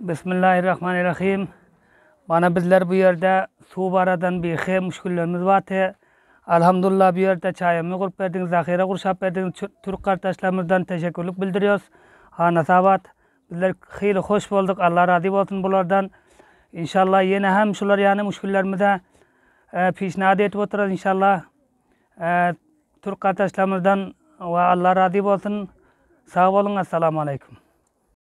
Bismillahirrahmanirrahim. Bana bizler bu yerde su baradan bir xe müşküllerimiz vardı. Elhamdülillah bu yerde çayımı kurup verdiniz, zahire kurşap verdiniz. Türk kardeşlerimizden teşekkürlük bildiriyoruz. Hana sabat. Bizler hayli hoş bulduk. Allah razı olsun bulardan. İnşallah yine hem şular yani müşküllerimize e, pişnad edip otururuz inşallah. E, Türk kardeşlerimizden ve Allah razı olsun. Sağ olun. Esselamu Aleyküm.